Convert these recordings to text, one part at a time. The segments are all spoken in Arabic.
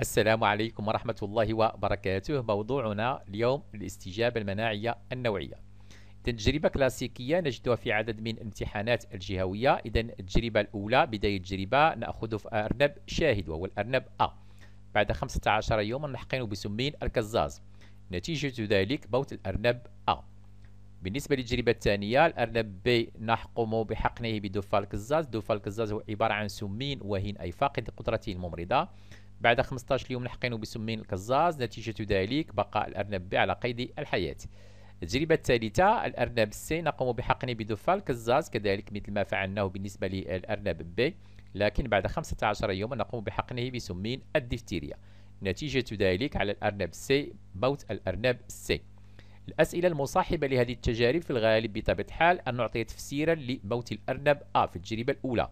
السلام عليكم ورحمة الله وبركاته موضوعنا اليوم الاستجابة المناعية النوعية تجربة كلاسيكية نجدها في عدد من الامتحانات الجهوية إذا التجربة الأولى بداية التجربة نأخذ في أرنب شاهد وهو الأرنب أ بعد 15 يوما نحقن بسمين الكزاز نتيجة ذلك موت الأرنب أ بالنسبة للتجربة الثانية الأرنب ب نحقم بحقنه بدفال الكزاز دفال الكزاز هو عبارة عن سمين وهين أي فاقد قدرته الممرضة بعد 15 يوم لحقينه بسمين الكزاز نتيجة ذلك بقاء الأرنب على قيد الحياة التجربة الثالثة الأرنب سي نقوم بحقنه بدفع الكزاز كذلك مثل ما فعلناه بالنسبة للأرنب بي لكن بعد 15 يوما نقوم بحقنه بسمين الدفتيريا نتيجة ذلك على الأرنب سي موت الأرنب سي الأسئلة المصاحبة لهذه التجارب في الغالب بطبيعة الحال أن نعطي تفسيرا لموت الأرنب أ في التجربة الأولى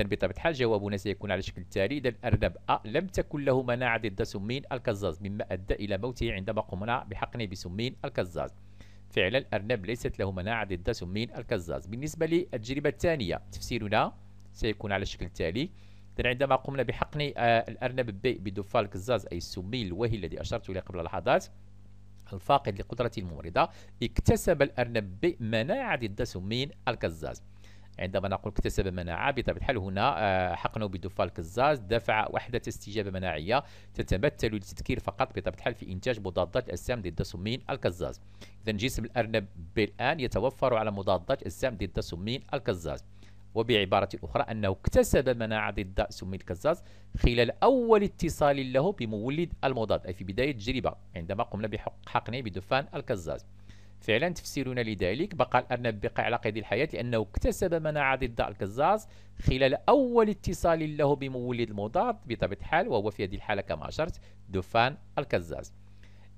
إذا بطبيعة الحال جوابنا سيكون على شكل التالي إذا الأرنب أ لم تكن له مناعة ضد سمين الكزاز مما أدى إلى موته عندما قمنا بحقنه بسمين الكزاز فعلا الأرنب ليست له مناعة ضد سمين الكزاز بالنسبة للتجربة الثانية تفسيرنا سيكون على الشكل التالي إذا عندما قمنا بحقن آه، الأرنب بي بدفال الكزاز أي السمين الوهي الذي أشرت إليه قبل لحظات الفاقد لقدرته الممرضة اكتسب الأرنب بي مناعة ضد سمين الكزاز عندما نقول اكتسب مناعة بطبيعة الحال هنا آه، حقنه بدفال كزاز دفع وحدة استجابة مناعية تتمثل للتذكير فقط بطبيعة الحال في إنتاج مضادات الأجسام ضد سمين الكزاز إذا جسم الأرنب بالآن يتوفر على مضادات الأجسام ضد سمين الكزاز وبعبارة أخرى أنه اكتسب مناعة ضد سمي الكزاز خلال أول اتصال له بمولد المضاد أي في بداية التجربة عندما قمنا بحقنه بدفان الكزاز فعلا تفسيرنا لذلك بقى الأرنب بقى على قيد الحياة لأنه اكتسب مناعة ضد الكزاز خلال أول اتصال له بمولد المضاد بطبيعة الحال وهو في هذه الحالة كما أشرت دفان الكزاز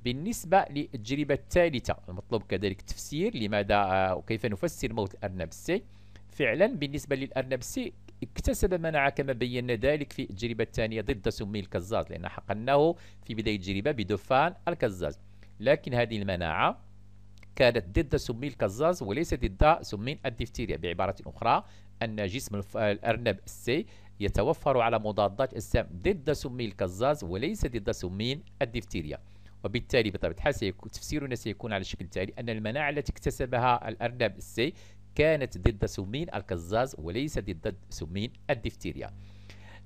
بالنسبة للتجربة الثالثة المطلوب كذلك تفسير لماذا آه، وكيف نفسر موت الأرنب سي فعلا بالنسبة للأرنب سي اكتسب مناعة كما بينا ذلك في التجربة الثانية ضد سمي الكزاز لأن حقناه في بداية التجربة بدفان الكزاز لكن هذه المناعة كانت ضد سمي الكزاز وليس ضد سمين الدفتيريا بعبارة أخرى أن جسم الأرنب السي يتوفر على مضادات أجسام ضد سمي الكزاز وليس ضد سمين الدفتيريا وبالتالي بطبيعة الحال تفسيرنا سيكون على الشكل التالي أن المناعة التي اكتسبها الأرنب السي كانت ضد سمين الكزاز وليس ضد سمين الدفتيريا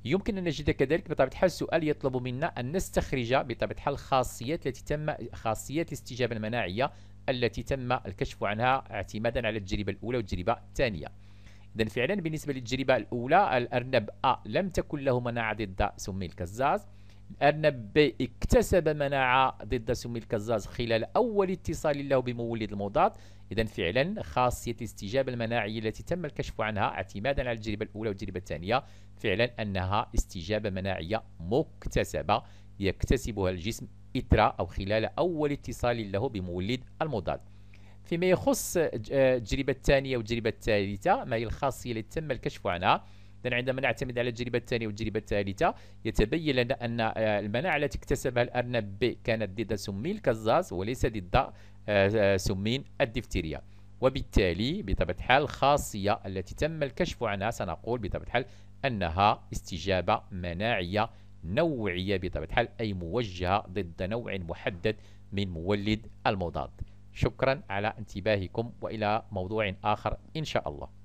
يمكن أن نجد كذلك بطبيعة الحال السؤال يطلب منا أن نستخرج بطبيعة الحال الخاصيات التي تم خاصيات الاستجابة المناعية التي تم الكشف عنها اعتمادا على التجربة الأولى والتجربة الثانية إذا فعلا بالنسبة للتجربة الأولى الأرنب أ لم تكن له مناعة ضد سمي الكزاز أرنب اكتسب مناعة ضد سم الكزاز خلال أول اتصال له بمولد المضاد إذا فعلا خاصية الاستجابة المناعية التي تم الكشف عنها اعتمادا على التجربة الأولى والتجربة الثانية فعلا أنها استجابة مناعية مكتسبة يكتسبها الجسم إثر أو خلال أول اتصال له بمولد المضاد فيما يخص آه، التجربة الثانية والتجربة الثالثة ما هي الخاصية التي تم الكشف عنها إذا عندما نعتمد على التجربة الثانية والتجربة الثالثة يتبين لنا أن آه، المناعة التي اكتسبها الأرنب ب كانت ضد سمي الكزاز وليس ضد آه، آه، سمين الدفتيريا وبالتالي بطبيعة الحال الخاصية التي تم الكشف عنها سنقول بطبيعة الحال أنها استجابة مناعية نوعية بطبيعة الحال أي موجهة ضد نوع محدد من مولد المضاد شكرا على انتباهكم وإلى موضوع آخر إن شاء الله